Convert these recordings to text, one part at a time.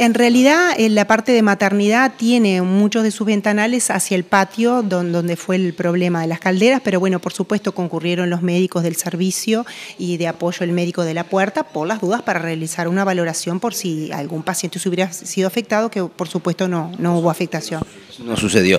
En realidad, en eh, la parte de maternidad tiene muchos de sus ventanales hacia el patio, donde fue el problema de las calderas, pero bueno, por supuesto concurrieron los médicos del servicio y de apoyo el médico de la puerta por las dudas para realizar una valoración por si algún paciente se hubiera sido afectado, que por supuesto no, no hubo afectación. No sucedió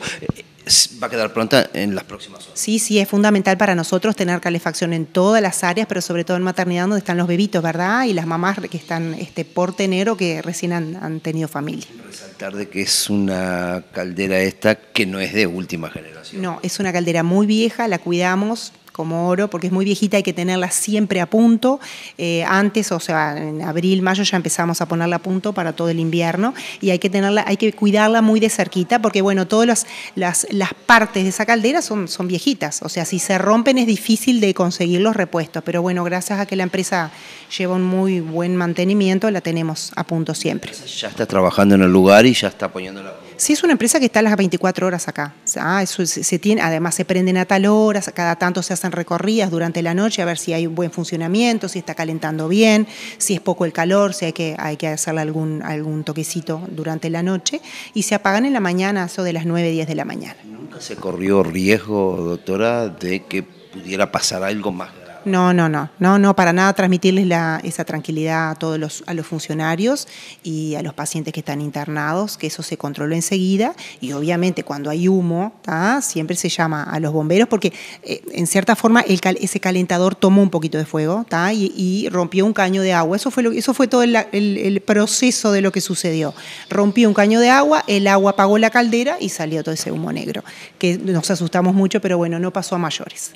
va a quedar pronta en las próximas horas. Sí, sí, es fundamental para nosotros tener calefacción en todas las áreas, pero sobre todo en maternidad donde están los bebitos, ¿verdad? Y las mamás que están este, por tener o que recién han, tenido familia. Resaltar que es una caldera esta que no es de última generación. No, es una caldera muy vieja, la cuidamos, como oro, porque es muy viejita, hay que tenerla siempre a punto. Eh, antes, o sea, en abril, mayo ya empezamos a ponerla a punto para todo el invierno y hay que tenerla, hay que cuidarla muy de cerquita, porque bueno, todas las, las, partes de esa caldera son, son viejitas, o sea, si se rompen es difícil de conseguir los repuestos, pero bueno, gracias a que la empresa lleva un muy buen mantenimiento, la tenemos a punto siempre. Ya está trabajando en el lugar y ya está poniendo la... Sí, es una empresa que está a las 24 horas acá. Ah, eso se, tiene, además se prenden a tal hora, cada tanto se hacen recorridas durante la noche a ver si hay un buen funcionamiento, si está calentando bien, si es poco el calor, si hay que, hay que hacerle algún, algún toquecito durante la noche, y se apagan en la mañana, eso de las 9, 10 de la mañana. ¿Nunca se corrió riesgo, doctora, de que pudiera pasar algo más no, no, no, no, no, para nada transmitirles la, esa tranquilidad a todos los, a los funcionarios y a los pacientes que están internados, que eso se controló enseguida y obviamente cuando hay humo, siempre se llama a los bomberos porque eh, en cierta forma ese calentador tomó un poquito de fuego y, y, rompió un caño de agua, eso fue, lo, eso fue todo el, el proceso de lo que sucedió, rompió un caño de agua, el agua apagó la caldera y salió todo ese humo negro, que nos asustamos mucho, pero bueno, no pasó a mayores.